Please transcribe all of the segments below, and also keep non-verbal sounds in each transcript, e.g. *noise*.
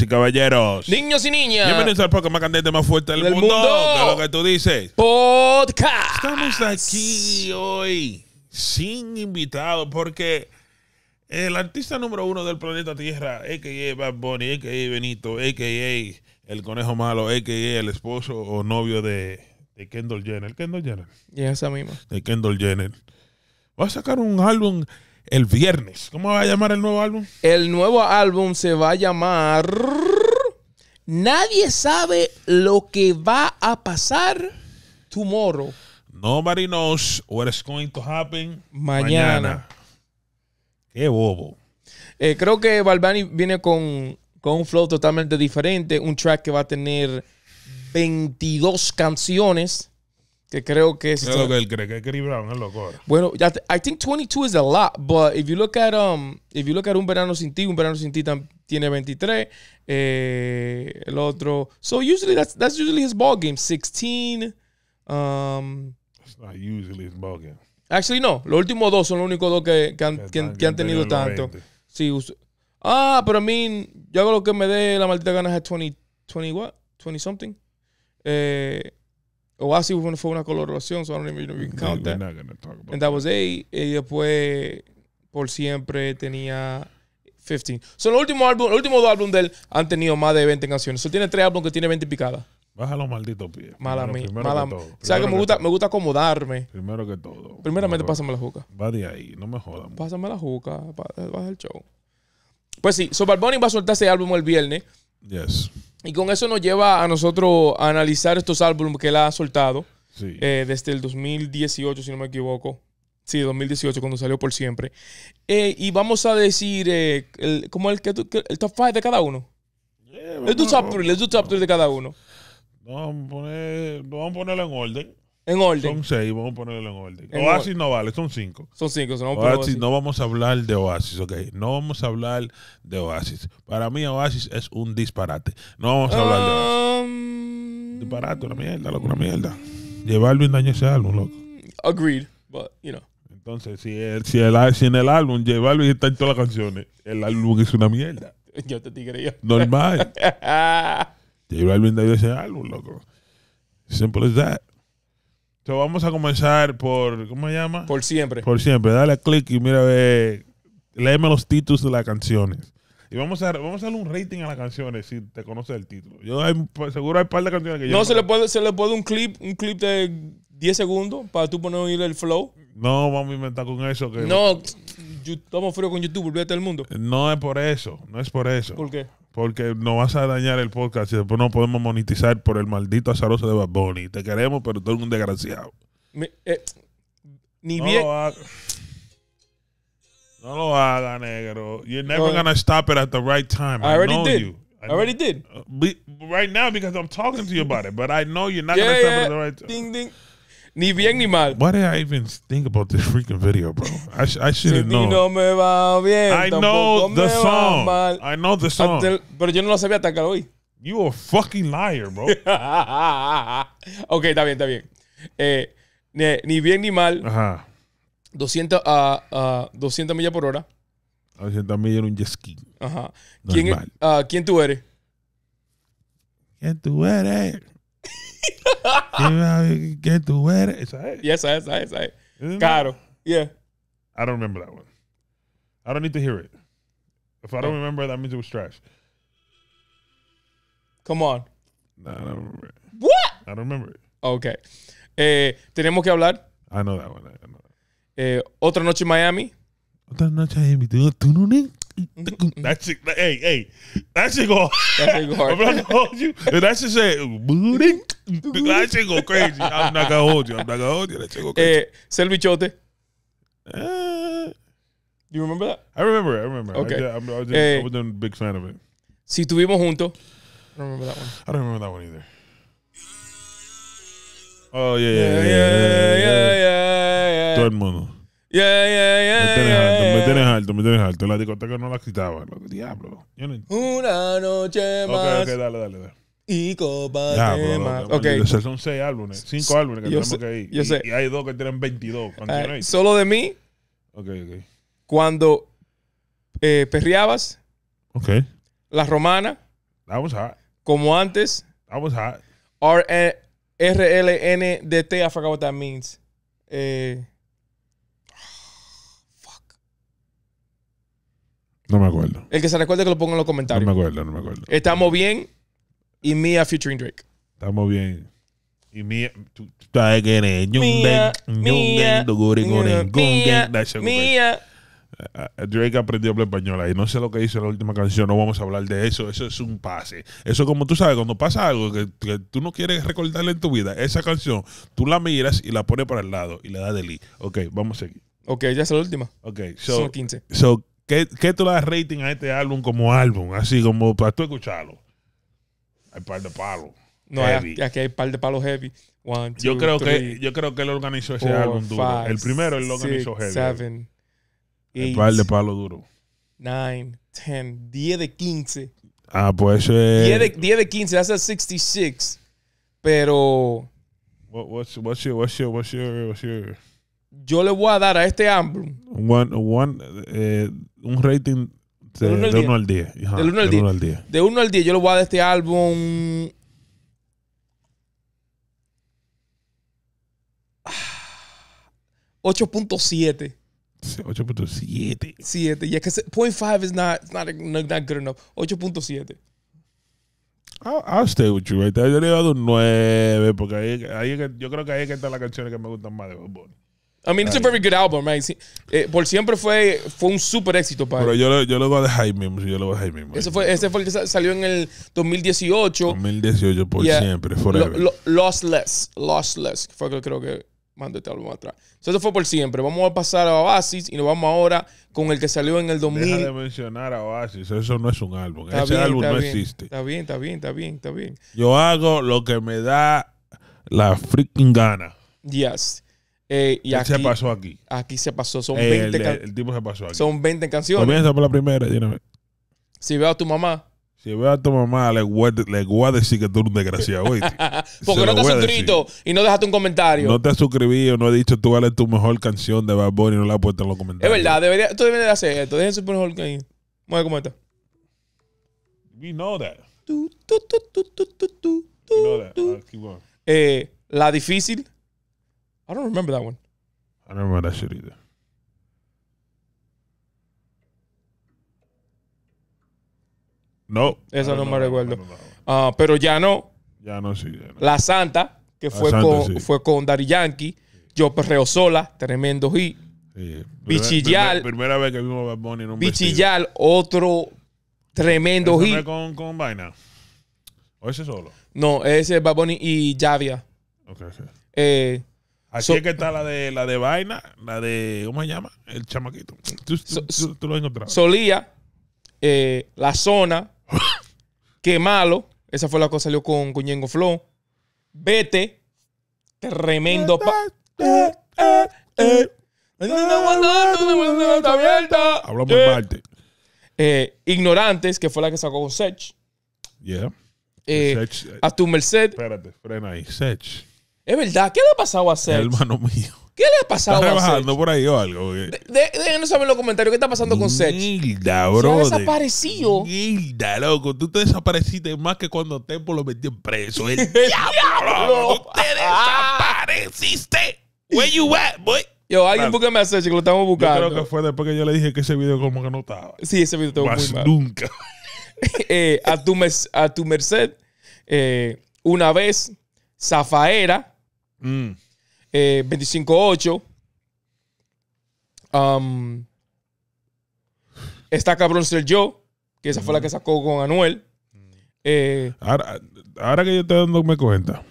y caballeros. Niños y niñas. Bienvenidos al podcast más candente, más fuerte del, mundo. lo que tú dices. Podcast. Estamos aquí hoy sin invitado porque el artista número uno del planeta Tierra, a.k.a. Bad Bunny, a.k.a. Benito, a.k.a. el conejo malo, a.k.a. el esposo o novio de, de Kendall Jenner. Kendall Jenner. Y esa misma. De Kendall Jenner. Va a sacar un álbum el viernes. ¿Cómo va a llamar el nuevo álbum? El nuevo álbum se va a llamar Nadie sabe lo que va a pasar tomorrow. Nobody knows what is going to happen mañana. Qué bobo. Eh, creo que Balbani viene con, con un flow totalmente diferente, un track que va a tener 22 canciones que creo que es. lo que él cree, que es Chris Brown, es loco. Bueno, I think 22 is a lot, but if you look at, um, if you look at Un Verano Sin Ti, Un Verano Sin Ti tiene 23, eh, el otro. So usually that's, that's usually his ball game, 16. Um, that's not usually his ball game. Actually, no, los últimos dos son los únicos dos que, que, han, que, han tenido tanto. ah, pero a mí, yo hago lo que me dé la maldita gana, es 20, 20 what? 20 something. Eh. O así fue una coloración, so I don't even know if you that. And that was eight. Y después, por siempre, tenía 15. Son los últimos álbum, los últimos dos álbumes de él han tenido más de 20 canciones. Solo tiene tres álbumes que tiene 20 picadas. Baja los malditos pies. Mala mía. Mala O sea que, me, gusta, me gusta acomodarme. Primero que todo. Primeramente, pásame la juca. Va de ahí, no me jodas. Pásame la juca, baja el show. Pues sí, so Balboni va a soltar ese álbum el viernes. Yes. Y con eso nos lleva a nosotros a analizar estos álbumes que él ha soltado eh, desde el 2018, si no me equivoco. Sí, 2018, cuando salió por siempre. Eh, y vamos a decir, eh, ¿cómo es? como el, que el top 5 de cada uno. Yeah, tu top 3, top de cada uno. vamos a poner, vamos a ponerlo en orden. En orden. Son seis, vamos a ponerlo en orden. Oasis no vale, son cinco. Son cinco, son Oasis, Oasis, no vamos a hablar de Oasis, ok. No vamos a hablar de Oasis. Para mí Oasis es un disparate. No vamos a hablar de Oasis. Um, disparate, una mierda, loco, una mierda. Llevarlo en daño ese álbum, loco. Agreed, but, you know. Entonces, si, el, si, el, si en el álbum llevarlo y está en todas las canciones, el álbum es una mierda. *laughs* Yo te yo. Normal. *laughs* llevarlo un daño ese álbum, loco. Simple as that. Entonces vamos a comenzar por, ¿cómo se llama? Por siempre. Por siempre. Dale a click y mira, ve, léeme los títulos de las canciones. Y vamos a, vamos a darle un rating a las canciones si te conoces el título. Yo pues, seguro hay un par de canciones que yo. No, se le puede, se le puede un clip, un clip de 10 segundos para tú poner oír el flow. No, vamos a inventar con eso. Que no, yo, estamos frío con YouTube, olvídate del mundo. No es por eso, no es por eso. ¿Por qué? porque no vas a dañar el podcast y después no podemos monetizar por el maldito azaroso de Bad Bunny. Te queremos, pero tú eres un desgraciado. Me, eh, no Lo haga. no lo negro. You're never gonna stop it at the right time. I, already did. you. I, already did. Uh, right now because I'm talking to you about it, but I know you're not gonna stop it at the right time. Ding ding. Ni bien ni mal. Why did I even think about this freaking video, bro? I, I should have no me va bien. I know the song. I know the song. pero yo no lo sabía hasta que lo You a fucking liar, bro. *laughs* ok, está bien, está bien. Eh, ni, bien ni mal. Ajá. 200, millas por hora. 200 millas en un jet ski. Ajá. ¿Quién, ah, ¿Quién tú eres? ¿Quién tú eres? ¿Qué tú eres? ¿Sabes? Yes, I, I, I. got him. Yeah. I don't remember that one. I don't need to hear it. If I don't oh. remember, that means it was trash. Come on. No, I don't remember it. What? I don't remember it. Okay. Eh, tenemos que hablar. I know that one. I know that. Eh, Otra noche en Miami. Otra noche en Miami. tú no that shit, hey, hey, that shit go. That shit go hard. *laughs* I'm not gonna hold you. If that shit say, that shit go crazy. I'm not gonna hold you. I'm not gonna hold you. That shit go eh, crazy. Eh, ser bichote. Uh, you remember that? I remember. I remember. Okay. I, I, I, was, eh, I wasn't a big fan of it. Si tuvimos juntos. I don't remember that one. I don't remember that one either. Oh yeah, yeah, yeah, yeah, yeah, yeah. yeah, yeah, yeah. Todo el mundo. Yeah, yeah, yeah. Me tienes alto, me tienes alto, me tienes alto. La discoteca no la quitaba, lo diablo. Una noche más. Ok, ok, dale, dale, dale. Y copa ya, de más. Okay. son seis álbumes, cinco álbumes que tenemos que ir. y, hay dos que tienen 22. Ah, solo de mí. Ok, ok. Cuando eh, perreabas. Ok. La romana. Vamos a. Como antes. Vamos e a. t I forgot what that means. Eh. No me acuerdo. El que se recuerde que lo ponga en los comentarios. No me acuerdo, no me acuerdo. Estamos bien y Mia featuring Drake. Estamos bien. Y Mía, Drake aprendió a hablar español y no sé lo que hizo en la última canción, no vamos a hablar de eso, eso es un pase. Eso como tú sabes, cuando pasa algo que, tú no quieres recordarle en tu vida, esa canción, tú la miras y la pones para el lado y le das delete. Ok, vamos a seguir. Ok, ya es la última. Ok, son 15. So, ¿Qué, qué tú le das rating a este álbum como álbum? Así como para tú escucharlo. Hay par de palos. No, heavy. aquí hay par de palos heavy. One, two, yo creo three, que yo creo que él organizó ese four, álbum duro. Five, el primero él lo organizó six, heavy. Seven, el par de palos duro. 9, 10, 10 de 15. Ah, pues eso eh, 10 de, de 15, that's a 66. Pero. What, what's, what's your, what's your, what's your, what's your yo le voy a dar a este álbum eh, un rating de, 1 al 10. 1 al 10. De 1 al 10 yo le voy a dar a este álbum... 8.7. 8.7. 7. es que 0.5 is not, good enough. 8.7. I'll, I'll, stay with you right there. Yo le he dado un 9 porque ahí, ahí, yo creo que ahí es que están las canciones que me gustan más de Bob I mean, it's a very good album, right? Eh, por siempre fue, fue un super éxito para Pero yo lo, yo lo voy a dejar ahí mismo. Yo lo voy a dejar Ese fue, ese el que salió en el 2018. 2018 por siempre, Lostless forever. Lossless. que Fue que creo que mandó este álbum atrás. eso fue por siempre. Vamos a pasar a Oasis y nos vamos ahora con el que salió en el 2000 Deja de mencionar a Oasis. Eso no es un álbum. Ese álbum no existe. Está bien, está bien, está bien, está bien. Yo hago lo que me da la freaking gana. Yes. Eh, y aquí, se pasó aquí? Aquí se pasó. Son 20 canciones. El tipo se pasó aquí. Son 20 canciones. Comienza por la primera, Si veo a tu mamá. Si veo a tu mamá, le voy, le a decir que tú eres un desgraciado, güey. *laughs* Porque no te has suscrito y no dejaste un comentario. No te has suscrito no he dicho tú vales tu mejor canción de Bad Bunny, no la has puesto en los comentarios. Es verdad, debería, tú deberías hacer esto. Déjense su mejor canción. ver cómo está. We know that. know that. Eh, la difícil. I don't remember that one. I don't remember that shit either. No. Eso no, me recuerdo. Ah, pero ya no. Ya no, sí. La Santa, que fue, con, fue con Daddy Yankee. Yo perreo sola, tremendo hit. Sí. Bichillal. Primera, vez que vimos Bad en un Bichillal, otro tremendo hit. con, Vaina? ¿O ese solo? No, ese es Bad y Javia. Ok, ok. Eh, Aquí es que está la de la de vaina, la de ¿cómo se llama? El chamaquito. Tú, lo has encontrado. Solía, la zona, qué malo. Esa fue la que salió con, con Yengo Flow. Vete. Tremendo. Pa Hablamos por parte. Eh, Ignorantes, que fue la que sacó Sech. Yeah. a tu merced. Espérate, frena ahí. Sech. Es verdad, ¿qué le ha pasado a Seth? Hermano mío. ¿Qué le ha pasado Está rebajando Trabajando por ahí o algo. déjenos saber en los comentarios qué está pasando con Seth. Hilda, bro. Se ha desaparecido. Hilda, loco. Tú te desapareciste más que cuando Tempo lo metió en preso. ¡El *laughs* diablo! te desapareciste! ¿Where you at, boy? Yo, alguien claro. búsqueme a Seth, que lo estamos buscando. Yo creo que fue después que yo le dije que ese video como que no estaba. Sí, ese video estaba más muy mal. nunca. *laughs* Eh, a, tu a tu merced, eh, una vez, Zafaera Mm. Eh, 25-8. Um, está Cabrón Ser Yo, que esa fue la que sacó con Anuel. Eh, ahora, que yo estoy dándome cuenta.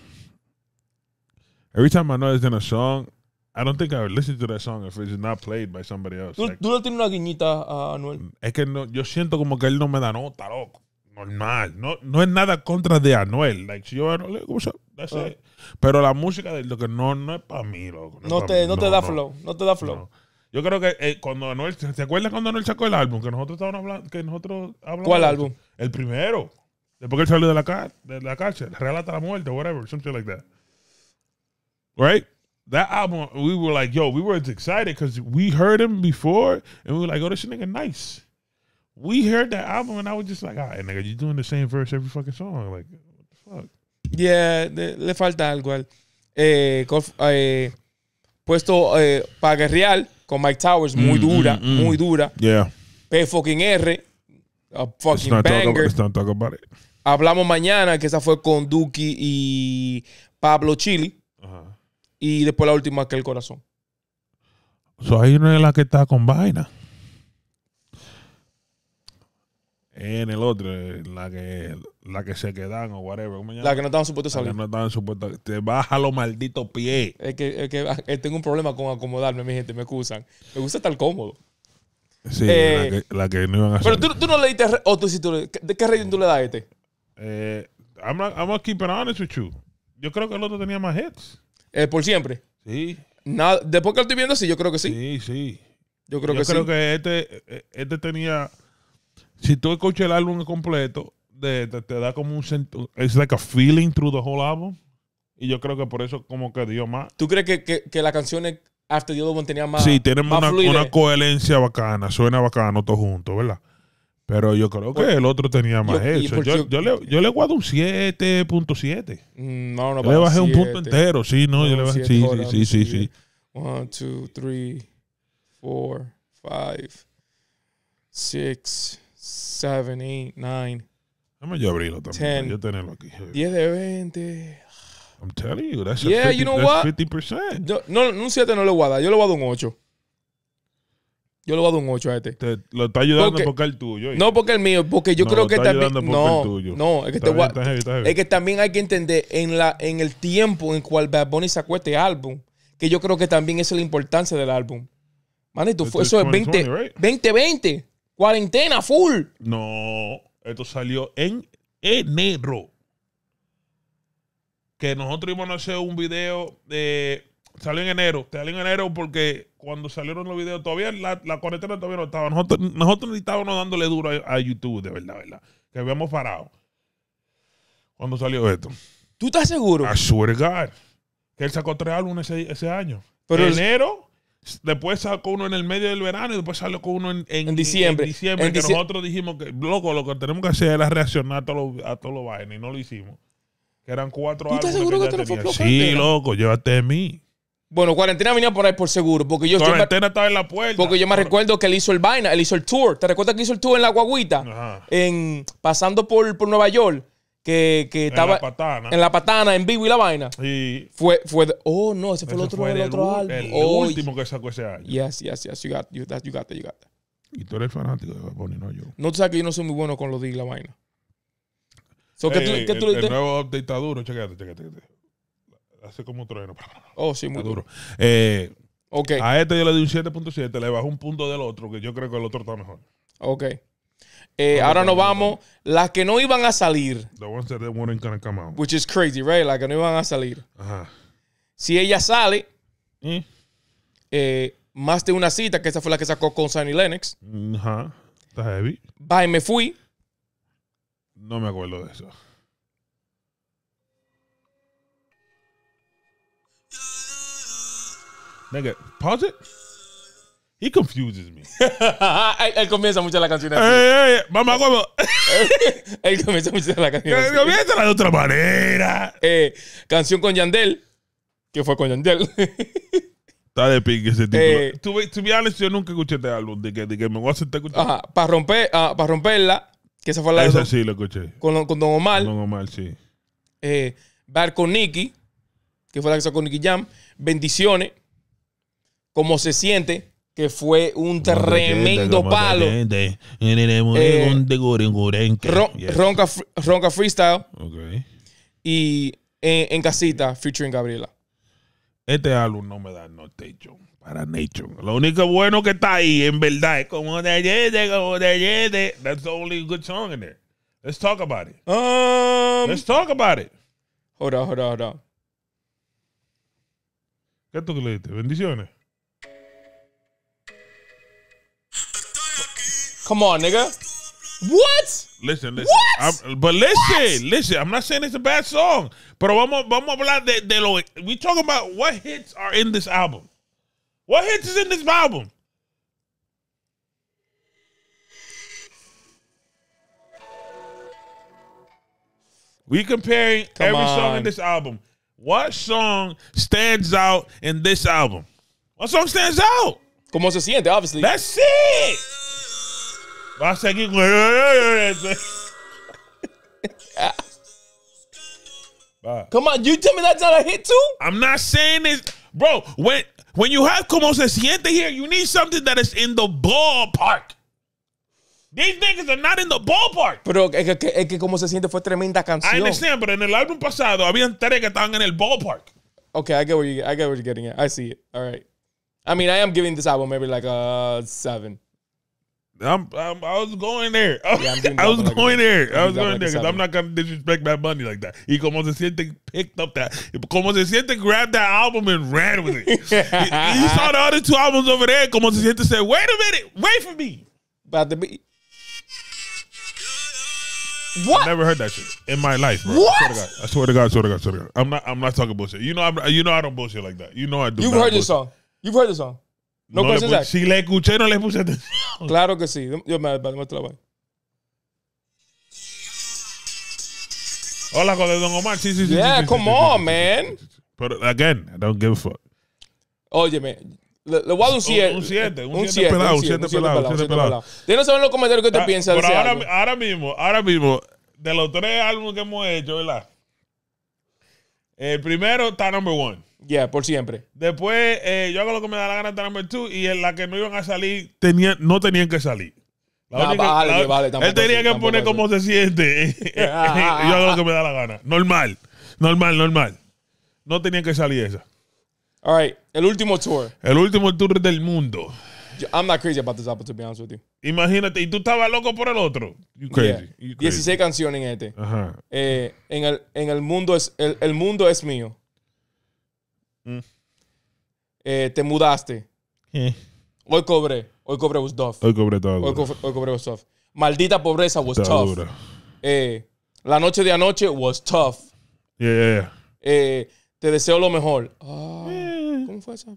Every time Anuel is in a song, I don't think I would listen to that song if it's not played by somebody else. ¿Tú, no tienes una guiñita a Anuel? Es que no, yo siento como que él no me da nota, loco. Normal. No, no es nada contra de Anuel. Like, si yo, ¿cómo se Ah, ah. pero la música de lo que no, no es para mí, loco. No, te, no te da flow, no te da flow. Yo creo que eh, cuando Anuel, ¿se acuerdas cuando Anuel sacó el álbum? Que nosotros estábamos hablando, que nosotros hablamos ¿Cuál álbum? El primero. Después que salió de la, calle de la cárcel, relata la muerte, whatever, something like that. Right? That album, we were like, yo, we were excited because we heard him before and we were like, oh, this nigga nice. We heard that album and I was just like, ah, nigga, you doing the same verse every fucking song. Like, what the fuck? Yeah, le falta algo eh, eh, puesto eh, para con Mike Towers, muy mm, dura, mm, mm. muy dura. Yeah. P fucking R, a fucking banger. Hablamos mañana, que esa fue con Duki y Pablo Chili. Y después la última, que el corazón. So, ahí no es la que está con vaina. en el otro, eh, la que, la que se quedan o whatever. la que no estaban supuestos a salir. no estaban supuestos. Te baja los malditos pies. Es que, es que, ah, eh, tengo un problema con acomodarme, mi gente, me excusan. Me gusta estar cómodo. Sí, la, eh, que, no iban a Pero tú, tú, no oh, le diste, o tú tú ¿de qué rating tú le das a este? Eh, I'm, not, I'm not keeping honest with you. Yo creo que el otro tenía más hits. Eh, ¿Por siempre? Sí. Nada, después que lo estoy viendo, sí, yo creo que sí. Sí, sí. Yo creo que sí. yo creo que este, este tenía si tú escuchas el álbum completo, de, te, da como un sentido. Es like a feeling through the whole album. Y yo creo que por eso, como que dio más. ¿Tú crees que, que, que las canciones After the Other tenía más. Sí, tiene una, una, coherencia bacana, suena bacano todo junto, ¿verdad? Pero yo creo que pues, el otro tenía más yo, eso. Yo, yo, le, yo le guardo un 7.7. Mm, no, no, yo le bajé un punto entero, sí, no, yo le bajé. un sí, sí, sí, sí, sí. 1, 2, 3, 4, 5, 6. 7, 8, 9. yo abrirlo también. 10, 10 de 20. I'm telling you, that's 50, no, no, un 7 no le voy a dar. Yo le voy a dar un 8. Yo lo voy a dar un 8 a este. lo está ayudando porque, el tuyo. No porque el mío, porque yo creo que también. No, no, es que, es que también hay que entender en, la, en el tiempo en cual Bad Bunny sacó este álbum, que yo creo que también es la importancia del álbum. Manito, este eso es 20, 2020. 20, Cuarentena, full. No, esto salió en enero. Que nosotros íbamos a hacer un video de. Salió en enero. Salió en enero porque cuando salieron los videos, todavía la, la cuarentena todavía no estaba. Nosotros, nosotros estábamos dándole duro a, YouTube, de verdad, verdad. Que habíamos parado. Cuando salió esto. ¿Tú estás seguro? A su Que él sacó tres álbumes ese, ese año. Pero enero, Después sacó uno en el medio del verano y después salió con uno en, diciembre. En nosotros dijimos que, loco, lo que tenemos que hacer era reaccionar a todos los, a vainas y no lo hicimos. Que eran cuatro años estás seguro que, te lo Sí, loco, llévate de mí. Bueno, cuarentena venía por ahí por seguro. Porque yo cuarentena estaba en la puerta. Porque yo me recuerdo que él hizo el vaina, él hizo el tour. ¿Te recuerdas que hizo el tour en la guaguita? En, pasando por, por Nueva York que, que estaba en la, patana. en vivo y la vaina. y Fue, fue, oh no, ese fue el otro, fue el otro álbum. El último que sacó ese año. Yes, yes, yes, you got, you, that, you got you got Y tú eres fanático de Baboni, no yo. No, tú sabes que yo no soy muy bueno con lo de la vaina. Eh, ¿qué tú, el, tú nuevo update está duro, chequete, chequete. Hace como trueno. Oh, sí, muy duro. Eh, okay. A este yo le di un 7.7, le bajó un punto del otro, que yo creo que el otro está mejor. Ok. Eh, ahora nos vamos. Las que no iban a salir. Which is crazy, right? Las que no iban a salir. Si ella sale, ¿Eh? Eh, más de una cita, que esa fue la que sacó con Sunny Lennox. Ajá. Está heavy. me fui. No me acuerdo de eso. Nigga, pause it. He confuses me. *laughs* él, comienza mucho la canción así. Eh, mamá huevo. *laughs* él comienza mucho la canción así. Comienza de otra manera. Eh, canción con Yandel, que fue con Yandel. Está de pique ese tipo. Eh, to, to, yo nunca escuché este álbum, de que, que me voy a sentar escuchando. Ajá, para romper, ah, para romperla, que esa fue la Esa de, sí lo escuché. Con, con, Don Omar. Don Omar, sí. Eh, Bar con Nicky, que fue la que sacó Nicky Jam. Bendiciones. Cómo se siente que fue un tremendo palo. ronca, ronca Freestyle. Okay. Y en, Casita, featuring Gabriela. Este álbum no me da notation para nature Lo único bueno que está ahí, en verdad, es como de de That's the only good song in there. Let's talk about it. Um, Let's talk about it. Hold on, hold on, hold on. ¿Qué tú le diste? Bendiciones. Come on, nigga. What? Listen, listen. What? I'm, but listen, what? listen. I'm not saying it's a bad song, but vamos, vamos a hablar de, de lo. We talking about what hits are in this album. What hits is in this album? We comparing Come every on. song in this album. What song stands out in this album? What song stands out? Como se siente, obviously. That's it. Vai seguir com. Come on, you tell me that's not a hit too? I'm not saying this, bro. When when you have como se siente here, you need something that is in the ballpark. These niggas are not in the ballpark. Pero es que, es que como se siente fue tremenda canción. I understand, pero en el álbum pasado había tres que estaban en el ballpark. Okay, I get what you I get what you're getting at. I see it. All right. I mean, I am giving this album maybe like a seven. I'm, I'm, i was going there. *laughs* I was, yeah, I was going there. I was going there because I'm not gonna disrespect Bad Bunny like that. He como se siente picked up that. Como se siente grabbed that album and ran with it. *laughs* he, he, saw the other two albums over there. Como se siente said, "Wait a minute, wait for me." About to be. What? I never heard that shit in my life, bro. What? I swear to God, I swear to God, I swear to God. I swear to God. I'm not. I'm not talking bullshit. You know. I'm, you know. I don't bullshit like that. You know. I do. You've heard bullshit. this song. You've heard this song. No, no si le escuché, no le puse atención. Claro que sí. Yo me, me trabajo. Hola, con Don Omar. Sí, sí, sí. Yeah, sí, sí, come on, man. Pero, again, I don't give a fuck. Óyeme, le, voy a dar un 7. Un 7, un 7 pelado, un 7 pelado, un 7 pelado. Déjenos saber en los comentarios qué te ah, piensas. Pero ahora, ahora, mismo, ahora mismo, de los tres álbumes que hemos hecho, ¿verdad? El primero está number one. Ya, por siempre. Después, eh, yo hago lo que me da la gana de Number 2 y en la que no iban a salir, tenía, no tenían que salir. Ah, vale, él tenía que poner cómo se siente. *laughs* yo hago lo que me da la gana. Normal, normal, normal. No tenían que salir esa. All right, el último tour. El último tour del mundo. I'm not crazy about this album, to be honest with you. Imagínate, y tú estabas loco por el otro. You crazy. 16 canciones en este. Eh, en, el, en el mundo es, el mundo es mío. Mm. Eh, te mudaste. Hoy cobré. Hoy cobré was tough. Hoy cobré todo. Hoy, cobre hoy, was tough. Maldita pobreza was tough. Eh, la noche de anoche was tough. Yeah, eh, te deseo lo mejor. Ah, ¿Cómo fue esa?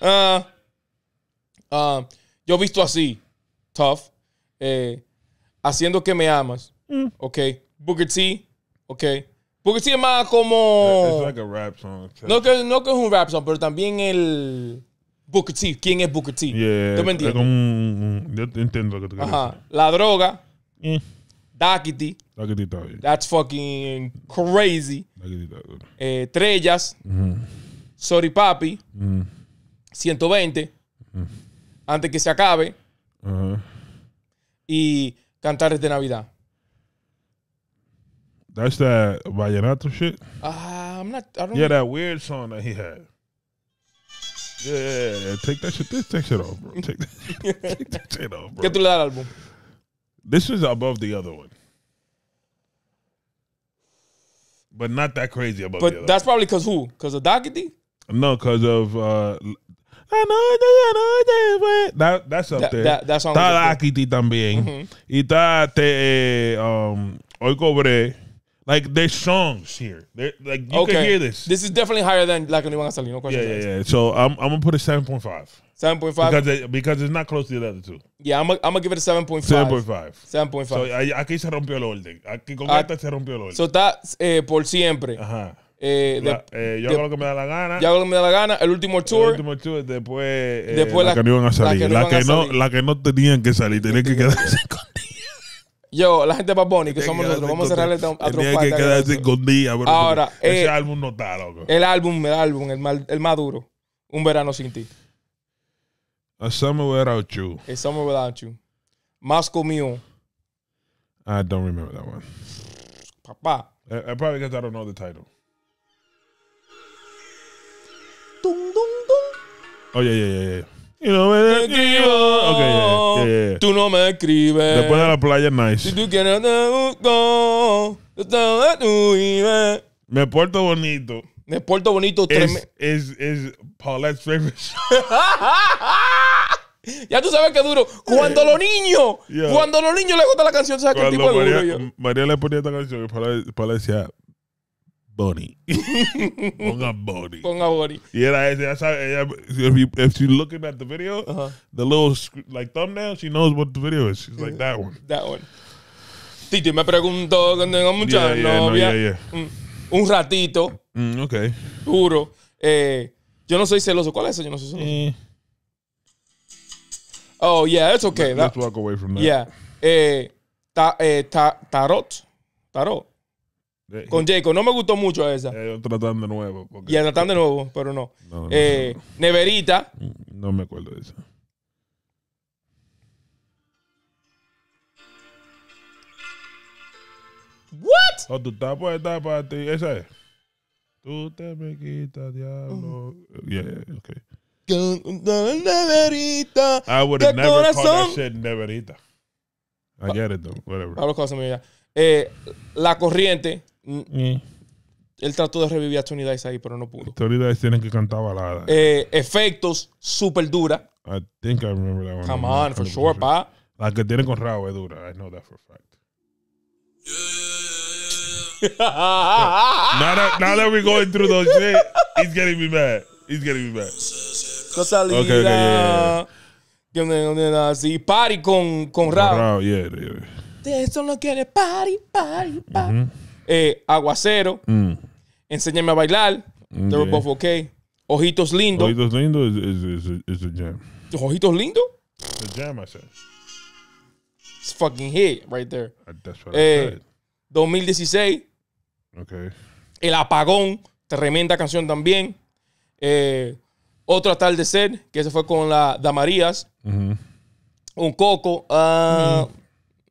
Ah, ah, yo he visto así, tough, haciendo que me amas, mm. ok. Booker T, ok. Booker T es más como. Like rap song, no que, no es un rap song, pero también el. Booker T, ¿quién es Booker T? Yeah, me yo entiendo lo que te Ajá. La droga. Mm. Eh. Daquiti. está bien. That's fucking crazy. Eh, Trellas Eh, Sorry Papi. 120. Antes que se acabe. Y Cantares de Navidad. That's that vallenato shit. Uh, I'm not. I don't. Yeah, that weird song that he had. Yeah, take that shit. This take shit off, bro. Take that, *laughs* take that shit off, bro. ¿Qué tú le das álbum? This is above the other one, but not that crazy above. But that's probably because who? Because of Doggedy? No, because of. Uh, I know, I know, I that, that's up that, there. That, that song. Está Doggedy también. Mm-hmm. Y está te, eh, um, hoy cobré. Like there's songs here. They're, like you okay. can hear this. This is definitely higher than like Only One No question. Yeah, yeah, yeah. So I'm, I'm gonna put a seven 7.5 five. Seven point five because it, because it's not close to the other two. Yeah, I'm gonna I'm give it a seven 7.5 7.5 So aquí se rompió el orden. Aquí con ah, esta se rompió el orden. So está eh, por siempre. Ajá. Eh, eh, yo hago lo que me da la gana. Yo hago lo que me da la gana. El último tour. El último tour, después, eh, después la, la, que no iban a salir. La que, no, la que no, tenían que salir, tenían que quedarse *laughs* con yo, la gente de Bad que somos nosotros, vamos a cerrarle a Tenía que quedarse bro. Ahora, ese eh, álbum no está, loco. El álbum, el álbum, el, más duro. Un verano sin ti. A Summer Without You. A Summer Without You. Más comió. I don't remember that one. Papá. I, eh, eh, probably guess I don't know the title. Oh, yeah, yeah, yeah, yeah. Y no me describo. Okay, Tú no me escribes. Después de la playa nice. Si tú quieres te busco. Me porto bonito. Me porto bonito. Es, es, es Paulette's *laughs* favorite Ya tú sabes que duro. Cuando los niños, cuando los niños les gusta la canción, ¿sabes María le ponía esta canción y Paulette decía, Bunny. *laughs* Ponga Bunny. Ponga Bunny. Y era ese, that's how, if, you, if she's looking at the video, uh-huh. the little like thumbnail, she knows what the video is. She's like, that one. That one. Titi me preguntó cuando tengo mucha novia. un, ratito. Mm, okay Juro. Eh, yo no soy celoso. ¿Cuál es eso? Yo no soy celoso. Eh. Oh, yeah, it's okay. Let's walk away from that. Yeah. Eh, eh tarot. Tarot con Jacob. No me gustó mucho esa. Eh, tratando de nuevo. Porque... Ya tratando de nuevo, pero no. eh, Neverita. No me acuerdo de esa. What? O oh, tú tapa está para ti. Esa es. Tú te me quitas, diablo. Oh. Yeah, okay. Neverita. I would have never called that shit Neverita. I get it though, whatever. Eh, la corriente. Mm. Él trató de revivir a Tony Dice ahí, pero no pudo. Tony Dice tienen que cantar baladas. Eh, efectos, súper dura. I think I remember that one. Come on, for sure, pa. La que tiene con Rao es dura. I know that for a fact. *laughs* now, that, we're going through those shit, he's getting me mad. He's getting me mad. Okay, okay, yeah, yeah. Sí, party con, con Rao. Rao, yeah, yeah. De eso no quiere party, party, party. Mm-hmm eh, Aguacero, Enseñame mm. Enséñame a bailar, They were both okay. Ojitos lindos. Ojitos lindos es a jam. Ojitos lindos? It's a jam, I said. It's fucking hit right there. That's what I eh, said. 2016. Okay. El Apagón, tremenda canción también. Eh, Otra tal de sed que se fue con la Damarias, Marías mm-hmm. Un coco. ah,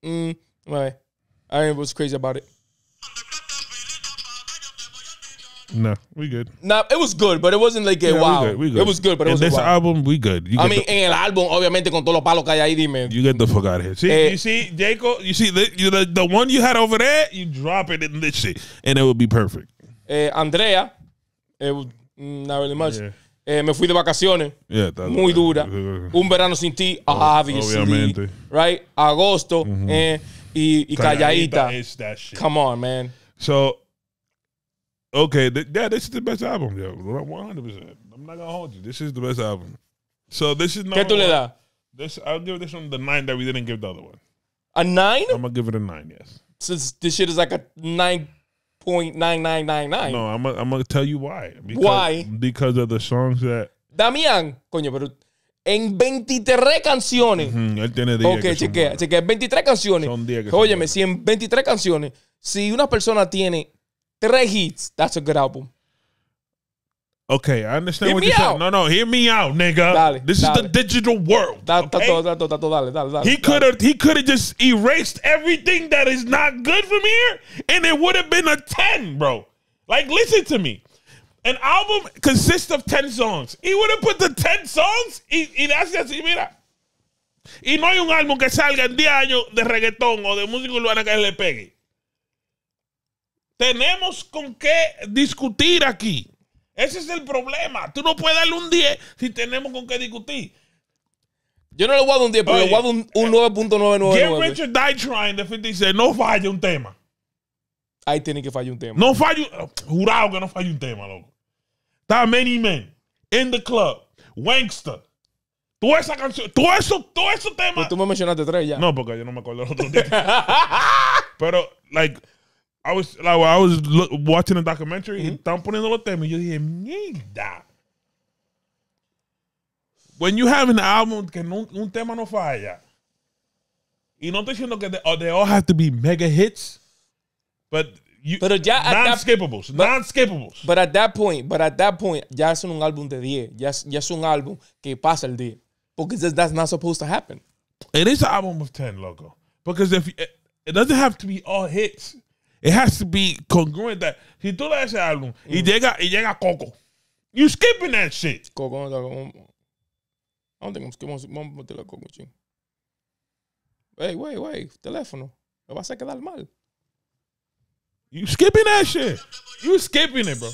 mm. Mm, I was crazy about it. No, we good. No, it was good, but it wasn't like a wow. It was good, but it was And this album, we good. You I mean, the- en el álbum, obviamente, con todos los palos que hay ahí, dime. You get the fuck out of here. See, eh, you see, Jacob, you see the, the one you had over there. You drop it in this shit, and it would be perfect. Eh, Andrea, eh, not really much. Eh, me fui de vacaciones. Yeah, muy dura. *laughs* Un verano sin ti, obviously. obviamente. Right? Agosto mm-hmm. eh, y, y calladita. Calladita that shit. Come on, man. So Okay, yeah, this is the best album, yo. 100%. I'm not gonna hold you. This is the best album. So this is not ¿Qué tú le das? This I'll give this one the nine that we didn't give the other one. A nine? I'm gonna give it a nine. Yes. Since this shit is like a nine point nine nine nine nine. No, I'm gonna I'm gonna tell you why. Because, Why? Because of the songs that. Damián, coño, pero en 23 canciones. Mm, él tiene 10. ok, que 23 canciones. Son 10 que si en 23 canciones, si una persona tiene Three Heats. That's a good album. Okay, I understand hear what you're saying. No, no, hear me out, nigga. Dale, this dale. is the digital world. he could have he could have just erased everything that is not good from here, and it would have been a 10, bro. Like, listen to me. An album consists of 10 songs. He would have put the 10 songs y, y hace así, mira. Y no hay un álbum que salga en 10 años de reggaetón o de música urbana que le pegue. Tenemos con qué discutir aquí. Ese es el problema. Tú no puedes darle un 10 si tenemos con qué discutir. Yo no le voy a dar un 10, pero le voy a dar un, 9.99. Get Richard Die Trying de 56 no falla un tema. Ahí tiene que fallar un tema. No falla, oh, jurado que no falla un tema, loco. Está Many Men, In the Club, Wankster. Toda esa canción, todo eso, todo eso tema... Pues tú me mencionaste tres ya. No, porque yo no me acuerdo los otros *laughs* Pero, like, I was like, I was look, watching a documentary mm -hmm. y están poniendo los temas. Y yo dije, mierda. When you have an album que no, un tema no falla, y no estoy diciendo que they, oh, they all have to be mega hits, but you, pero ya non-skippables, non-skippables. But at that point, but at that point, ya es un álbum de 10. Ya, es, ya es un álbum que pasa el 10. Porque that's not supposed to happen. It is an album of 10, loco. Because if it, it doesn't have to be all hits. It has to be congruent that si tú le das ese álbum mm. y llega y llega Coco, you skipping that shit. Coco, I don't think I'm skipping. Vamos a meterle a Coco, ching. Hey, wait, wait, teléfono. Me vas a quedar mal. You skipping that shit. You skipping it, bro.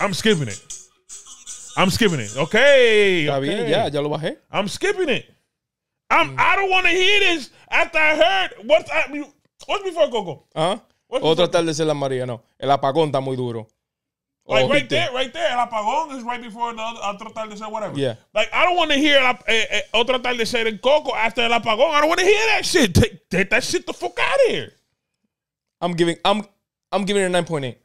I'm skipping it. I'm skipping it. Okay. Está okay. bien, ya, ya lo bajé. I'm skipping it. I'm. Mm. I don't want to hear this after I heard what I. All Before Coco. huh? All Otro before... tarde de la María, no. El apagón está muy duro. Like oh, right there, there, right there. El apagón is right before the otro atardecer, whatever. Yeah. Like, I don't want to hear el, eh, eh, otro atardecer in Coco after el apagón. I don't want to hear that shit. Take, take that shit the fuck out of here. I'm giving, I'm, I'm giving it a 9.8.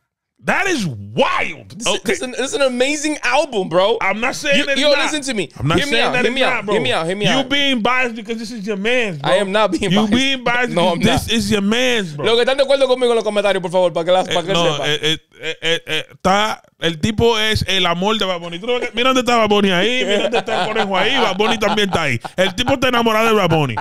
That is wild. This, okay. is an, amazing album, bro. I'm not saying that. Yo, listen to me. I'm not saying that. Hear me out, not, bro. Hear me out. Hear me you out. You being biased because this is your man's. Bro. I am not being. You biased. being biased. no, I'm this is your man's, bro. Lo que están de acuerdo conmigo en los comentarios, por favor, para que las, eh, para que no, sepa. Eh, eh, eh, está el tipo es el amor de Baboni. Mira dónde está Baboni ahí. Mira dónde está el conejo ahí. Baboni también está ahí. El tipo está enamorado de Baboni.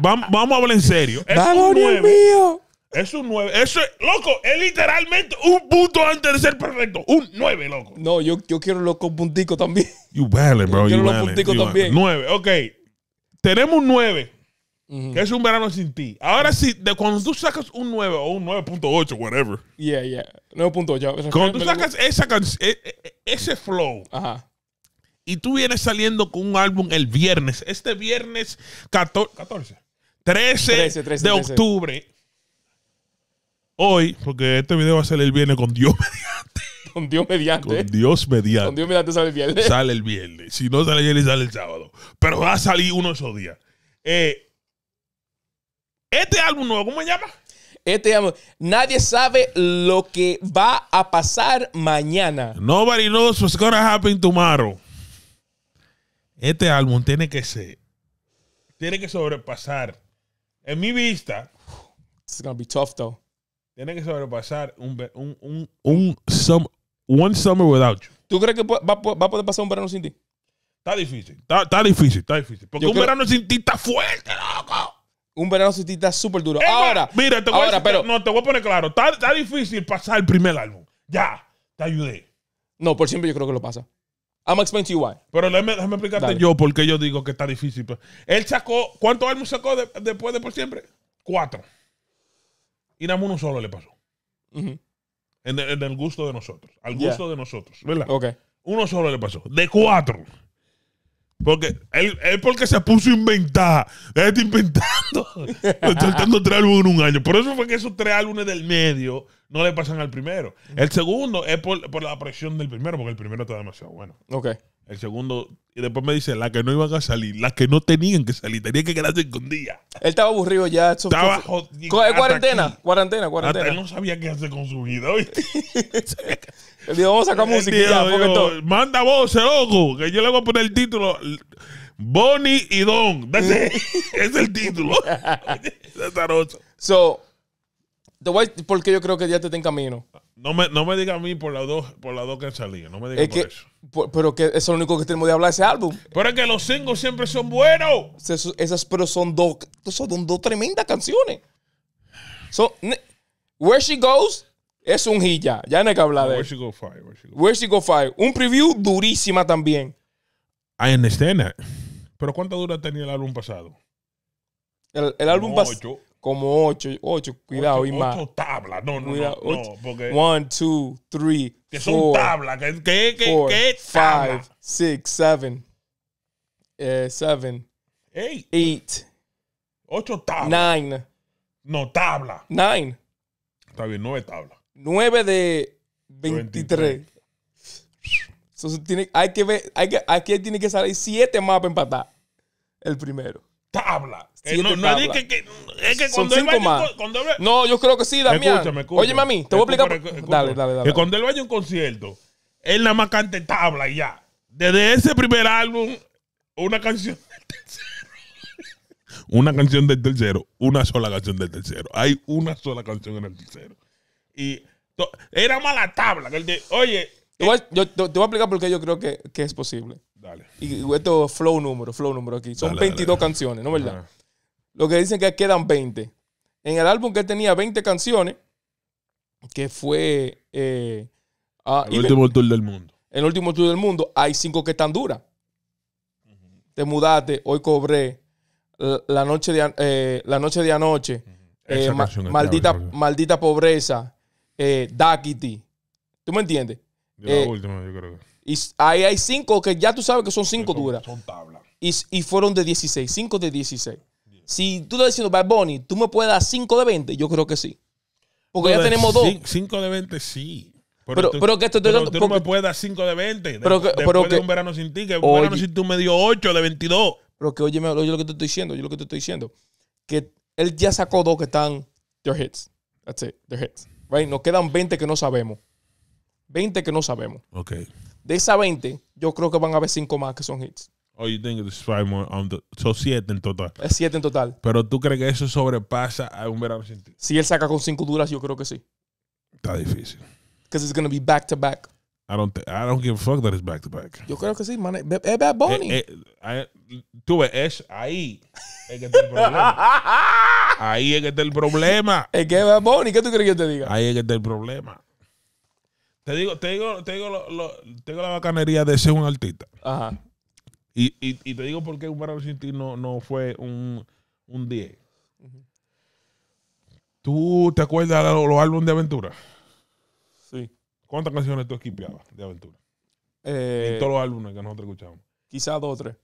Vamos, a hablar en serio. Es mío. Es un 9. Eso es, loco, es literalmente un punto antes de ser perfecto. Un 9, loco. No, yo, yo quiero loco con puntico también. *laughs* You valid, bro. quiero you también. 9, ok. Tenemos un 9. que es un verano sin ti. Ahora sí, de cuando tú sacas un 9 o un 9.8, whatever. Yeah, yeah. 9.8. Cuando tú sacas e, e, e, ese flow. Ajá. Y tú vienes saliendo con un álbum el viernes. Este viernes 14. 13 de octubre hoy, porque este video va a salir el viernes con Dios *laughs* mediante. Con Dios mediante. Con Dios mediante. Con Dios mediante sale el viernes. Sale el viernes. Si no sale el viernes, sale el sábado. Pero va a salir uno de esos días. Eh, este álbum nuevo, ¿cómo se llama? Este álbum. Nadie sabe lo que va a pasar mañana. Nobody knows what's gonna happen tomorrow. Este álbum tiene que ser. Tiene que sobrepasar. En mi vista. It's gonna be tough, though tiene que sobrepasar un, un, un, un some, one summer without you. ¿Tú crees que va, va, a poder pasar un verano sin ti? Está difícil, está, difícil, está difícil. Porque un verano sin ti está fuerte, loco. Un verano sin ti está súper duro. ahora, mira, te voy a no, te voy a poner claro. Está, difícil pasar el primer álbum. Ya, te ayudé. No, por siempre yo creo que lo pasa. I'm explain to you why. Pero déjame, déjame explicarte yo por qué yo digo que está difícil. Él sacó, ¿cuántos álbumes sacó después de por siempre? Cuatro. Y nada más uno solo le pasó. en, el, gusto de nosotros. Al gusto de nosotros, ¿verdad? Ok. Uno solo le pasó. De cuatro. Porque él, él porque se puso a inventar. Él está inventando. intentando *laughs* tres álbumes en un año. Por eso fue que esos tres álbumes del medio no le pasan al primero. El segundo es por la presión del primero, porque el primero está demasiado bueno. Ok. El segundo, y después me dice, las que no iban a salir, las que no tenían que salir, tenían que quedarse con día. Él estaba aburrido ya. Eso estaba jodido. Cuarentena, cuarentena, cuarentena. él no sabía qué hacer con su vida, hoy *laughs* él dijo, vamos a sacar música porque todo. Manda voz ojo, que yo le voy a poner el título. Bonnie y Don. *laughs* es el título. *laughs* roto so, te voy, porque yo creo que ya te está en camino. No me, diga a mí por las dos, por las dos que han No me diga por eso. pero que es lo único que tenemos de hablar de ese álbum. Pero es que los singles siempre son buenos. esas, pero son dos, son dos tremendas canciones. Where She Goes es un hit ya. Ya no hay que hablar de Where She Goes Fire. Where She Goes where Un preview durísima también. I understand that. Pero ¿cuánta dura tenía el álbum pasado? El, el álbum pasado. Como 8, 8, cuidado y más. 8 tablas, no, no, no. 1, 2, 3, 4. son tablas, que es 5. 5, 6, 7. 7. 8. 8. 9. No, tabla. 9. Está bien, 9 tabla. 9 de 23. Hay que ver, aquí tiene que salir 7 más para empatar. El primero. Tabla. Eh, no, no es que, es que cuando, él cuando No, yo creo que sí, Damián. Escúchame, Oye, mami, te voy a explicar. Dale, dale, dale. Que cuando él vaya a un concierto, él nada más cante tabla y ya. Desde ese primer álbum, una canción del tercero. una canción del tercero. Una sola canción del tercero. Hay una sola canción en el tercero. Y era más la tabla. Que el de, oye. Te voy, yo, te voy a explicar por qué yo creo que, que es posible. Dale. Y esto flow número, flow número aquí. Son 22 canciones, ¿no es verdad? lo que dicen que quedan 20. En el álbum que tenía 20 canciones, que fue... Eh, ah, el último tour del mundo. El último tour del mundo, hay 5 que están duras. Te mudaste, hoy cobré, la noche de, eh, la noche de anoche, eh, maldita, pobreza, eh, Duckity. ¿Tú me entiendes? la última, yo creo que. Y ahí hay cinco que ya tú sabes que son cinco duras. Son tablas. Y, fueron de 16, 5 de 16. Si tú estás diciendo, Bad Bunny, ¿tú me puedes dar 5 de 20? Yo creo que sí. Porque ya tenemos 2. 5 de 20 sí. Pero, que esto, tú no me puedes dar 5 de 20. Pero que, después pero que, de un verano sin ti, que un verano sin tú me dio 8 de 22. Pero que oye, oye lo que te estoy diciendo, yo lo que te estoy diciendo. Que él ya sacó dos que están, their hits. That's it, they're hits. Right? Nos quedan 20 que no sabemos. 20 que no sabemos. Ok. De esas 20, yo creo que van a haber 5 más que son hits. Oh, you think it's five more on um, the, son siete en total. Es siete en total. Pero tú crees que eso sobrepasa a un verano sin Si él saca con cinco duras, yo creo que sí. Está difícil. Because it's going to be back to back. I don't, I don't give a fuck that it's back to back. Yo creo que sí, man. Es Bad Bunny. Eh, eh, eh, tú ves, es ahí es que está el problema. *laughs* ahí es que está el problema. Es que es Bad Bunny. ¿Qué tú crees que yo te diga? Ahí es que está el problema. Te digo, te digo, te digo, lo, la bacanería de ser un artista. Ajá y, te digo por qué sin ti no, no fue un, 10. ¿Tú te acuerdas de los, álbumes de aventura? Sí. ¿Cuántas canciones tú esquipeabas de aventura? Eh, en todos los álbumes que nosotros escuchábamos. Quizás dos o tres.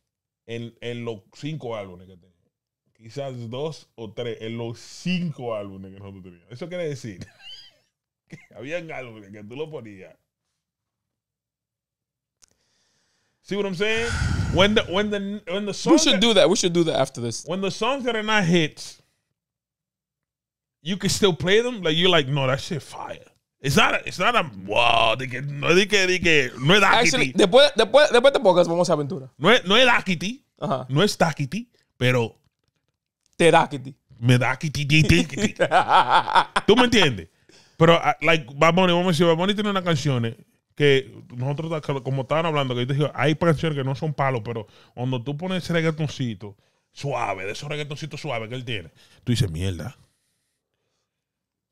En, los cinco álbumes que teníamos. Quizás dos o tres. En los cinco álbumes que nosotros teníamos. Eso quiere decir *laughs* que habían álbumes que tú lo ponías See what I'm saying? When the when the when the songs we should that, do that. We should do that after this. When the songs that are not hits, you can still play them. Like you're like, no, that shit fire. It's not, a, it's not a, wow, They get no, They get they get no es Actually, después, después, después de pocas vamos a aventura. No es, no es Dakiti, Ajá. no es Dakiti, pero... Te daquiti. Me daquiti. Dakiti, *laughs* Tú me entiendes. Pero, ah, like, Baboni, vamos a decir, Baboni tiene unas canciones que nosotros, como estaban hablando, que yo te digo, hay canciones que no son palos, pero cuando tú pones ese reggaetoncito suave, de esos reggaetoncitos suaves que él tiene, tú dices, mierda.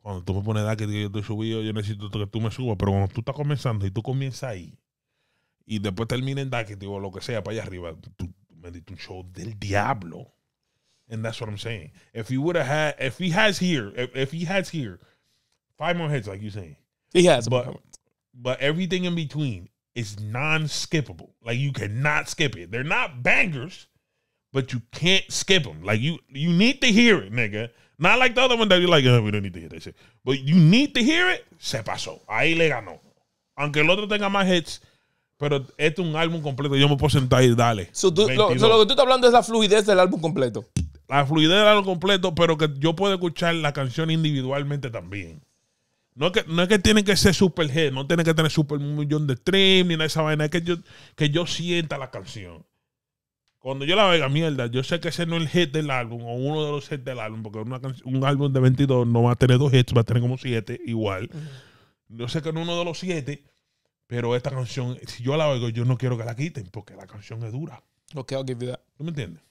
Cuando tú me pones da que yo estoy subido, yo necesito que tú me subas, pero cuando tú estás comenzando y tú comienzas ahí, y después termina en que o lo que sea, para allá arriba, tú me diste un show del diablo. And that's what I'm saying. If he would have had, if he has here, if, he has here, five more heads like you saying. He has, but but everything in between is non-skippable. Like you cannot skip it. They're not bangers, but you can't skip them. Like you you need to hear it, nigga. Not like the other one that you're like, oh, we don't need to hear that shit. But you need to hear it. Se pasó. Ahí le ganó. Aunque el otro tenga más hits, pero este es un álbum completo. Yo me puedo sentar y dale. lo, so, lo, que tú estás hablando es la fluidez del álbum completo. La fluidez del álbum completo, pero que yo puedo escuchar la canción individualmente también. No es, que, no que tienen que ser super no tiene que tener super millón de stream ni nada de esa vaina, es que yo, que yo sienta la canción. Cuando yo la oiga, mierda, yo sé que ese no es el hit del álbum o uno de los hits del álbum, porque un álbum de 22 no va a tener dos hits, va a tener como siete igual. Yo sé que no uno de los siete, pero esta canción, si yo la oigo, yo no quiero que la quiten porque la canción es dura. lo quiero give ¿Tú me entiendes?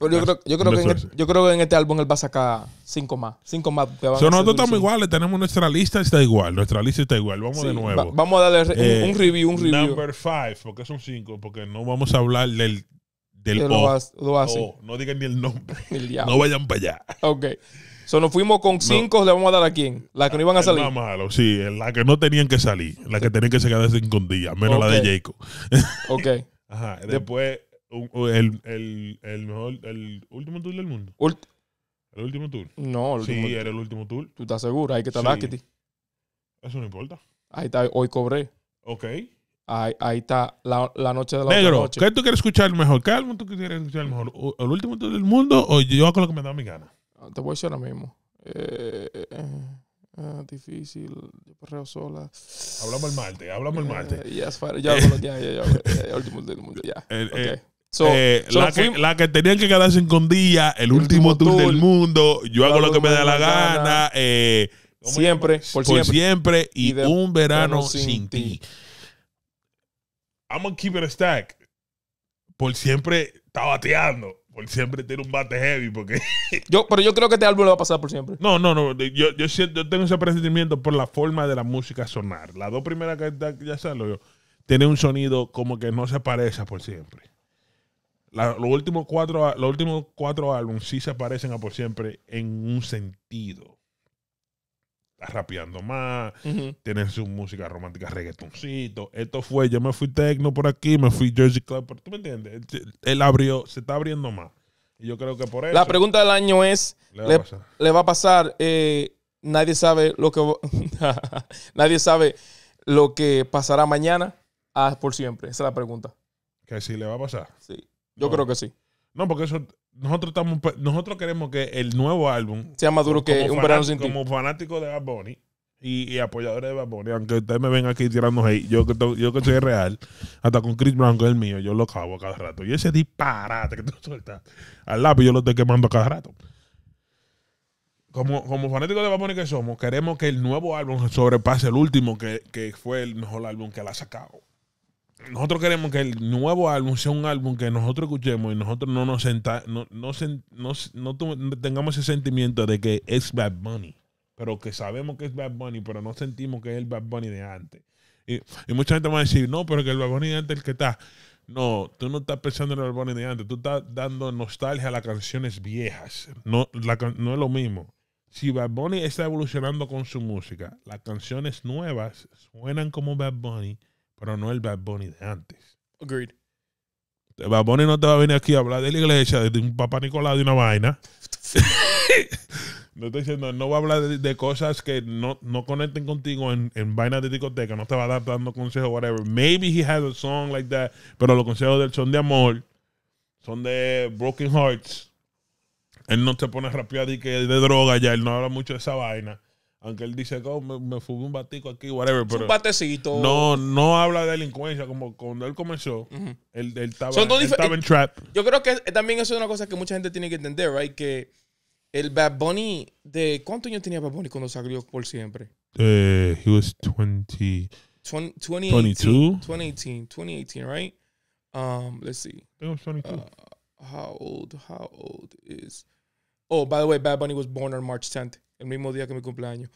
Pero yo, creo, que en este, yo creo que en este álbum él va a sacar cinco más. Cinco más. nosotros estamos iguales, tenemos nuestra lista, está igual. Nuestra lista está igual. Vamos de nuevo. vamos a darle eh, un, review, un review. Number five, porque son cinco, porque no vamos a hablar del, del No digan ni el nombre. *laughs* no vayan para allá. Ok. So, nos fuimos con cinco, le vamos a dar a quién. La que no iban a eh, salir. La malo, sí, la que no tenían que salir. La que tenían que se quedar días. menos la de Jacob. ok. *laughs* Ajá. Después, el, el, el mejor, el último tour del mundo. ¿El último tour? No, el último Sí, era el último tour. ¿Tú estás seguro? Hay que estar sí. Eso no importa. Ahí está, hoy cobré. Ok. Ahí, ahí está, la, la, noche de la Negro, ¿qué tú quieres escuchar mejor? ¿Qué álbum tú quieres escuchar mejor? ¿El último tour del mundo o yo hago lo que me da mi gana? Te voy a decir ahora mismo. difícil, yo perreo sola. Hablamos el martes, hablamos el martes. ya, ya, ya, El último tour del mundo, ya. Eh, la, que, la, que, tenían que quedarse en condilla, el, último, tour, del mundo, yo hago lo que me da la gana, eh, siempre, por, siempre, y, un verano, sin, ti. I'm gonna keep it stack. Por siempre está bateando. Por siempre tiene un bate heavy. Porque *laughs* yo, pero yo creo que este álbum lo va a pasar por siempre. No, no, no. Yo, yo, tengo ese presentimiento por la forma de la música sonar. Las dos primeras que ya yo. tiene un sonido como que no se parece por siempre los últimos cuatro los últimos cuatro álbumes sí se aparecen a por siempre en un sentido está rapeando más tienen su música romántica reggaetoncito esto fue yo me fui techno por aquí me fui Jersey Club tú me entiendes él, abrió se está abriendo más y yo creo que por eso la pregunta del año es le va, a pasar, eh, nadie sabe lo que *laughs* nadie sabe lo que pasará mañana a ah, por siempre esa es la pregunta que si le va a pasar sí yo creo que sí. No, porque eso nosotros estamos pues, nosotros queremos que el nuevo álbum sea más duro que un verano sin Como fanático de Bad y, y apoyadores de Bad aunque ustedes me ven aquí tirando hate, yo que yo que soy real, hasta con Chris Brown que es el mío, yo lo cago a cada rato. Y ese disparate que tú *laughs* sueltas al lápiz yo lo estoy quemando a cada rato. Como, como fanáticos de Bad que somos, queremos que el nuevo álbum sobrepase el último, que, que fue el mejor álbum que la ha sacado nosotros queremos que el nuevo álbum sea un álbum que nosotros escuchemos y nosotros no nos senta, no, tengamos ese sentimiento de que es Bad Bunny, pero que sabemos que es Bad Bunny, pero no sentimos que es el Bad Bunny de antes. Y, mucha gente va a decir, no, pero que el Bad Bunny de antes es el que está. No, tú no estás pensando en el Bad Bunny de antes, tú estás dando nostalgia a las canciones viejas. No, no es lo mismo. Si Bad Bunny está evolucionando con su música, las canciones nuevas suenan como Bad Bunny pero no el Bad Bunny de antes. Agreed. El Bad Bunny no te va a venir aquí a hablar de la iglesia, de un papá Nicolás, de una vaina. *laughs* no estoy diciendo, no va a hablar de, cosas que no, conecten contigo en, en vainas de discoteca, no te va a dar dando consejos, whatever. Maybe he has a song like that, pero los consejos del son de amor, son de broken hearts. Él no te pone a y que de droga ya, él no habla mucho de esa vaina. Aunque él dice, oh, me, me un batico aquí, whatever. Pero un batecito. No, no habla de delincuencia. Como cuando él comenzó, uh él, estaba, él estaba en eh, trap. Yo creo que también eso es una cosa que mucha gente tiene que entender, right? Que el Bad Bunny de... ¿Cuántos años tenía Bad Bunny cuando salió por siempre? Uh, he was 20... 20 2018, 2018, 2018, right? Um, let's see. I was Uh, how old? How old is? Oh, by the way, Bad Bunny was born on March 10th el mismo día que mi cumpleaños.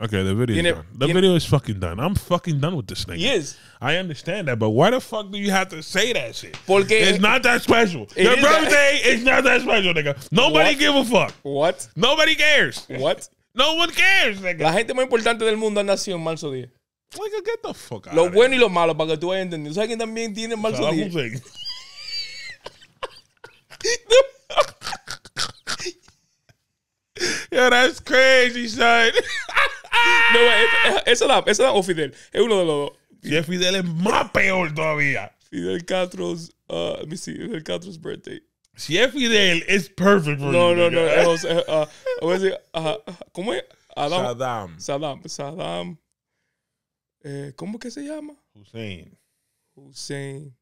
Okay, the video. The video is fucking done. I'm fucking done with this thing He is. I understand that, but why the fuck do you have to say that shit? Porque it's not that special. Your birthday that. is not that special, nigga. Nobody what? give a fuck. What? Nobody cares. What? No one cares, nigga. La gente más importante del mundo ha nacido en marzo 10. Nigga, get the fuck out. Lo bueno y lo malo para que tú vayas entendiendo. ¿Sabes quién también tiene marzo 10? *laughs* *laughs* *laughs* Yo, that's crazy, son. No, esa, esa, la, esa la, o Fidel. Es uno de los dos. Si es Fidel, es más peor todavía. Fidel Castro's, uh, me see, Fidel Castro's birthday. Si es Fidel, es perfect for no, you, No, no, no. Es, uh, uh a uh, ¿cómo es? Adam, Saddam. Saddam. Saddam. Eh, ¿Cómo que se llama? Hussein. Hussein.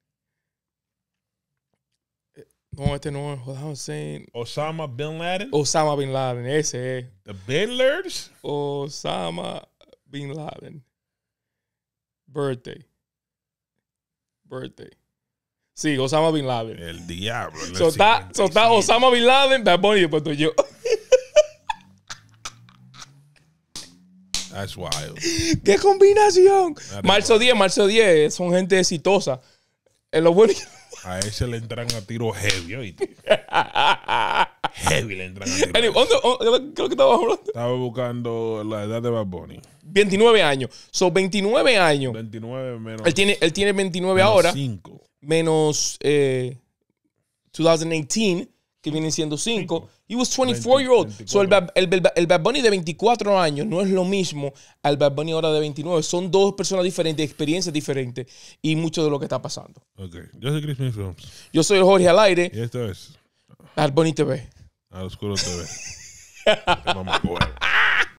No, este no es Osama Bin Laden. Osama Bin Laden, ese es. The Bin Osama Bin Laden. Birthday. Birthday. Sí, Osama Bin Laden. El diablo. So está, so está Osama Bin Laden, yo. *laughs* That's wild. ¡Qué combinación! marzo 10, marzo 10. Son gente exitosa. En lo a ese le entran a tiro heavy, *laughs* heavy le entran a tiro. ¿dónde, oh, lo que estaba hablando? Estaba buscando la edad de Bad Bunny. 29 años. Son 29 años. 29 menos. Él tiene, él tiene 29 ahora. 5. Menos 2018, eh, que viene siendo 5. 5. He was 24 year old. So el Bad, Bunny de 24 años no es lo mismo al Bad Bunny ahora de 29. Son dos personas diferentes, experiencias diferentes y mucho de lo que está pasando. Yo soy Chris Yo soy Jorge al aire. Y esto es. Al Bunny TV. Al Oscuro TV. *laughs* Vamos